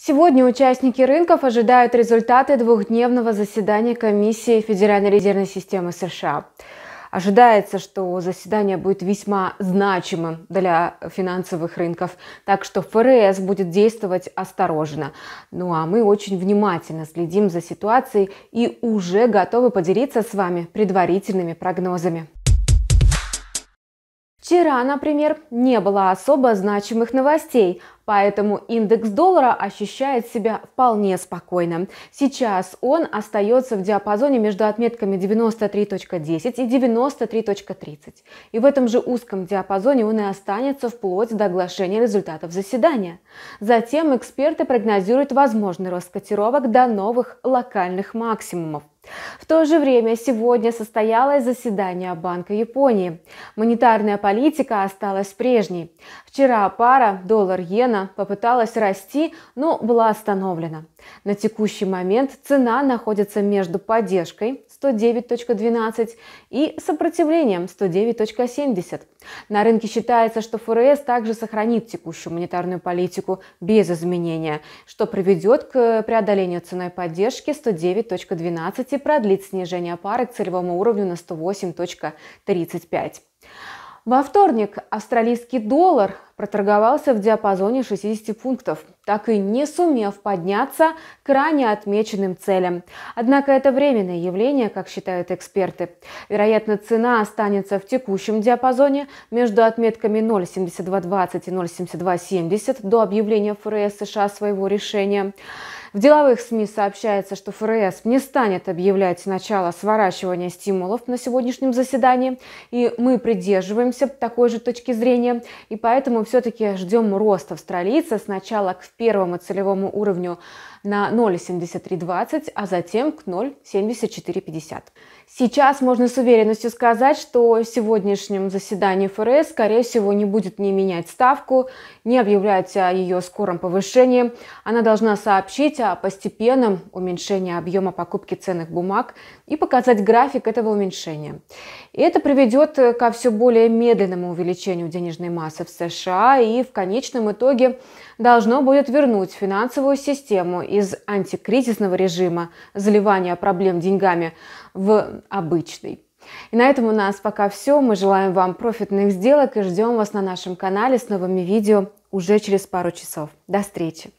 Сегодня участники рынков ожидают результаты двухдневного заседания комиссии Федеральной резервной системы США. Ожидается, что заседание будет весьма значимым для финансовых рынков, так что ФРС будет действовать осторожно. Ну а мы очень внимательно следим за ситуацией и уже готовы поделиться с вами предварительными прогнозами. Вчера, например, не было особо значимых новостей, поэтому индекс доллара ощущает себя вполне спокойно. Сейчас он остается в диапазоне между отметками 93.10 и 93.30. И в этом же узком диапазоне он и останется вплоть до оглашения результатов заседания. Затем эксперты прогнозируют возможный рост котировок до новых локальных максимумов – в то же время сегодня состоялось заседание Банка Японии. Монетарная политика осталась прежней. Вчера пара доллар-иена попыталась расти, но была остановлена. На текущий момент цена находится между поддержкой 109.12 и сопротивлением 109.70. На рынке считается, что ФРС также сохранит текущую монетарную политику без изменения, что приведет к преодолению ценой поддержки 109.12 и продлит снижение пары к целевому уровню на 108.35. Во вторник австралийский доллар проторговался в диапазоне 60 пунктов, так и не сумев подняться к ранее отмеченным целям. Однако это временное явление, как считают эксперты. Вероятно, цена останется в текущем диапазоне между отметками 0.7220 и 0.7270 до объявления ФРС США своего решения. В деловых СМИ сообщается, что ФРС не станет объявлять начало сворачивания стимулов на сегодняшнем заседании, и мы придерживаемся такой же точки зрения, и поэтому все-таки ждем роста австралийца сначала к первому целевому уровню на 0,7320, а затем к 0,7450. Сейчас можно с уверенностью сказать, что в сегодняшнем заседании ФРС, скорее всего, не будет не менять ставку, не объявлять о ее скором повышении. Она должна сообщить говорить о постепенном уменьшении объема покупки ценных бумаг и показать график этого уменьшения. И это приведет э, ко все более медленному увеличению денежной массы в США и в конечном итоге должно будет вернуть финансовую систему из антикризисного режима заливания проблем деньгами в обычный. И на этом у нас пока все. Мы желаем вам профитных сделок и ждем вас на нашем канале с новыми видео уже через пару часов. До встречи!